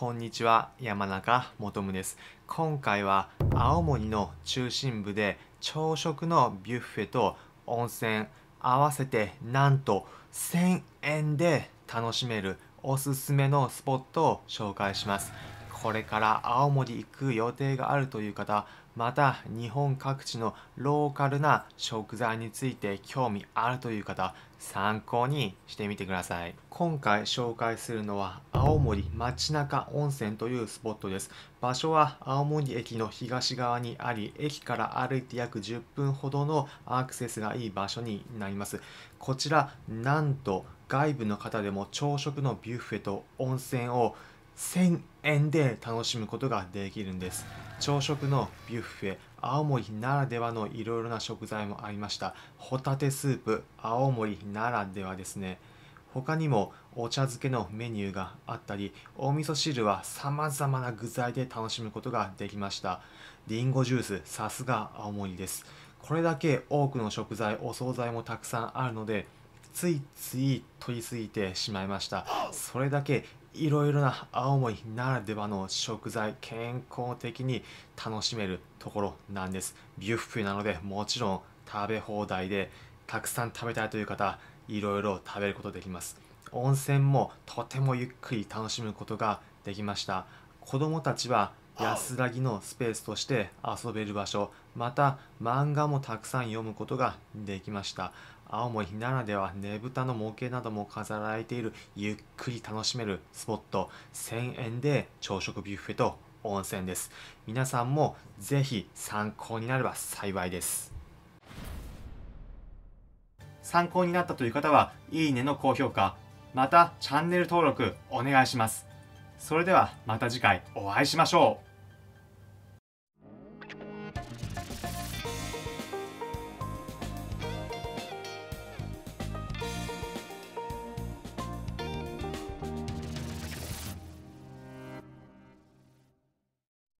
こんにちは山中もとです今回は青森の中心部で朝食のビュッフェと温泉合わせてなんと1000円で楽しめるおすすめのスポットを紹介しますこれから青森行く予定があるという方また日本各地のローカルな食材について興味あるという方参考にしてみてください今回紹介するのは青森町中温泉というスポットです場所は青森駅の東側にあり駅から歩いて約10分ほどのアクセスがいい場所になりますこちらなんと外部の方でも朝食のビュッフェと温泉を1000円で楽しむことができるんです朝食のビュッフェ青森ならではのいろいろな食材もありましたホタテスープ青森ならではですね他にもお茶漬けのメニューがあったりお味噌汁は様々な具材で楽しむことができましたりんごジュースさすが青森ですこれだけ多くの食材お惣菜もたくさんあるのでついつい取りすぎてしまいましたそれだけいろいろな青森ならではの食材健康的に楽しめるところなんですビュッフェなのでもちろん食べ放題でたくさん食べたいという方いろいろ食べることできます温泉もとてもゆっくり楽しむことができました子どもたちは安らぎのスペースとして遊べる場所また漫画もたくさん読むことができました青森ならではねぶたの模型なども飾られているゆっくり楽しめるスポット1000円で朝食ビュッフェと温泉です皆さんもぜひ参考になれば幸いです参考になったという方はいいねの高評価またチャンネル登録お願いしますそれではまた次回お会いしましょう